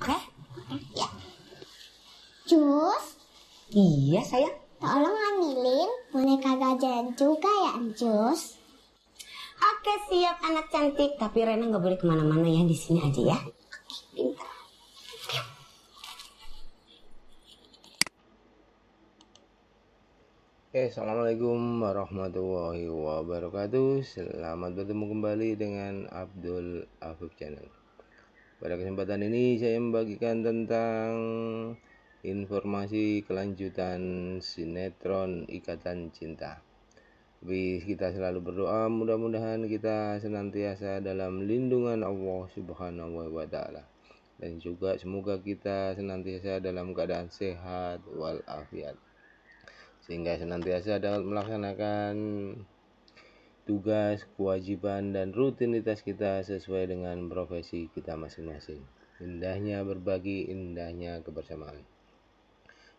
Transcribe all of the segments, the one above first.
Oke? Ya. Jus? Iya, sayang. Tolong ambilin boneka gajahnya juga ya, Jus. Oke, siap anak cantik. Tapi Rena nggak boleh kemana-mana ya, di sini aja ya. Oke, pintar. Oke, eh, Assalamualaikum warahmatullahi wabarakatuh Selamat bertemu kembali dengan Abdul Afif Channel pada kesempatan ini saya membagikan tentang informasi kelanjutan sinetron Ikatan Cinta. Tapi kita selalu berdoa mudah-mudahan kita senantiasa dalam lindungan Allah Subhanahu wa taala. Dan juga semoga kita senantiasa dalam keadaan sehat walafiat. Sehingga senantiasa dapat melaksanakan tugas, kewajiban, dan rutinitas kita sesuai dengan profesi kita masing-masing. Indahnya berbagi, indahnya kebersamaan.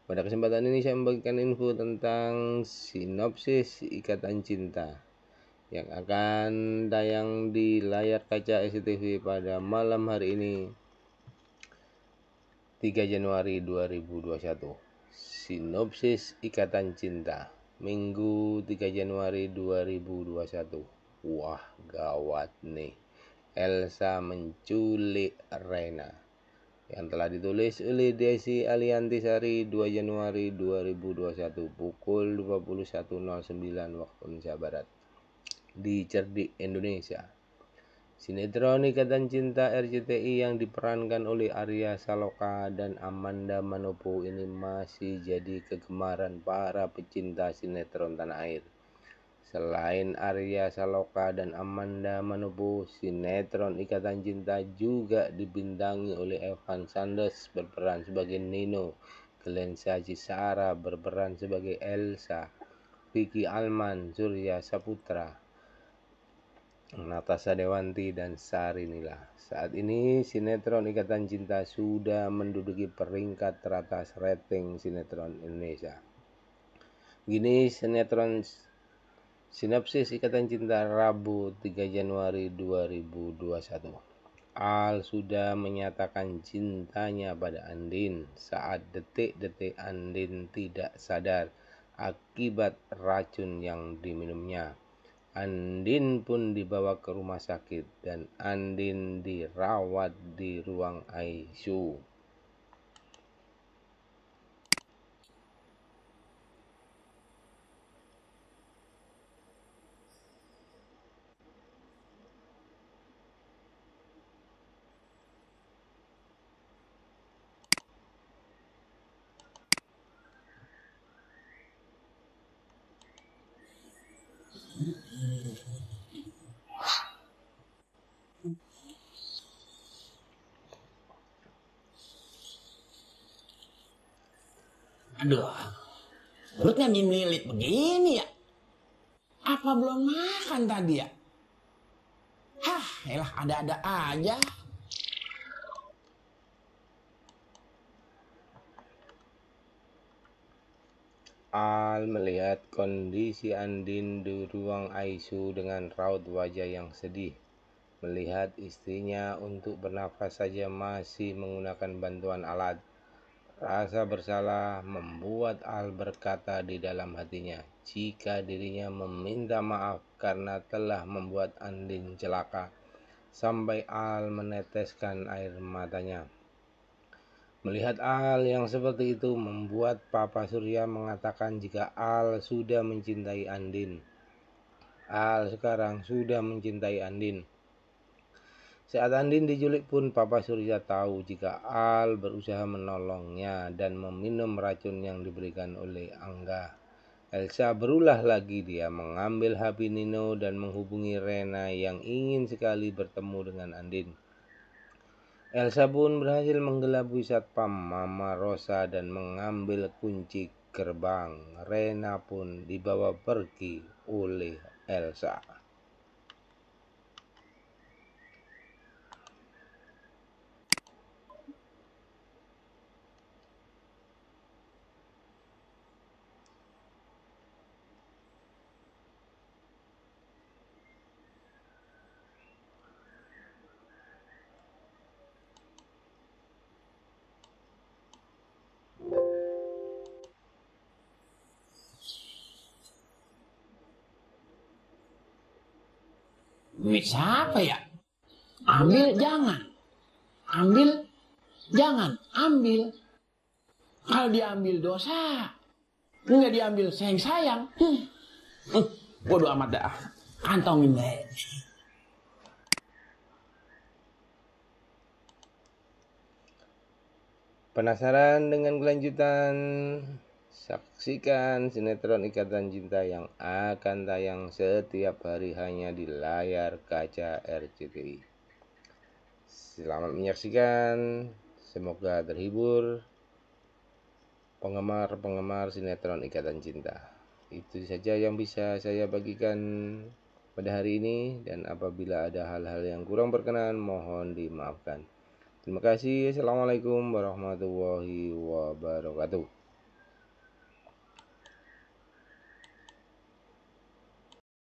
Pada kesempatan ini saya membagikan info tentang sinopsis Ikatan Cinta yang akan tayang di layar kaca SCTV pada malam hari ini 3 Januari 2021. Sinopsis Ikatan Cinta. Minggu 3 Januari 2021. Wah, gawat nih. Elsa menculik Rena yang telah ditulis oleh Desi Alianti Sari 2 Januari 2021 pukul 21.09 waktu Indonesia Barat di Cerdik Indonesia. Sinetron Ikatan Cinta RCTI yang diperankan oleh Arya Saloka dan Amanda Manopo ini masih jadi kegemaran para pecinta sinetron tanah air. Selain Arya Saloka dan Amanda Manopo, sinetron Ikatan Cinta juga dibintangi oleh Evan Sanders berperan sebagai Nino, Glensa Cisara berperan sebagai Elsa, Vicky Alman, Surya Saputra, Natasha Dewanti dan Sari Nila. Saat ini sinetron Ikatan Cinta sudah menduduki peringkat teratas rating sinetron Indonesia. Gini sinetron sinopsis Ikatan Cinta Rabu 3 Januari 2021. Al sudah menyatakan cintanya pada Andin saat detik-detik Andin tidak sadar akibat racun yang diminumnya. Andin pun dibawa ke rumah sakit dan Andin dirawat di ruang ICU. Aduh, perutnya mimilit begini ya. Apa belum makan tadi ya? Hah, elah ada-ada aja. Al melihat kondisi Andin di ruang Aisu dengan raut wajah yang sedih. Melihat istrinya untuk bernafas saja masih menggunakan bantuan alat Rasa bersalah membuat Al berkata di dalam hatinya, jika dirinya meminta maaf karena telah membuat Andin celaka, sampai Al meneteskan air matanya. Melihat Al yang seperti itu membuat Papa Surya mengatakan jika Al sudah mencintai Andin. Al sekarang sudah mencintai Andin. Saat Andin diculik pun Papa Surya tahu jika Al berusaha menolongnya dan meminum racun yang diberikan oleh Angga. Elsa berulah lagi dia mengambil HP Nino dan menghubungi Rena yang ingin sekali bertemu dengan Andin. Elsa pun berhasil menggelabui satpam Mama Rosa dan mengambil kunci gerbang. Rena pun dibawa pergi oleh Elsa. duit siapa ya? Ambil jangan. Ambil jangan. Ambil. Kalau diambil dosa. Enggak diambil sayang-sayang. waduh hmm. hmm. Bodoh amat dah. Kantongin deh. Penasaran dengan kelanjutan Saksikan sinetron Ikatan Cinta yang akan tayang setiap hari hanya di layar kaca RCTI. Selamat menyaksikan, semoga terhibur penggemar-penggemar sinetron Ikatan Cinta. Itu saja yang bisa saya bagikan pada hari ini dan apabila ada hal-hal yang kurang berkenan mohon dimaafkan. Terima kasih. Assalamualaikum warahmatullahi wabarakatuh.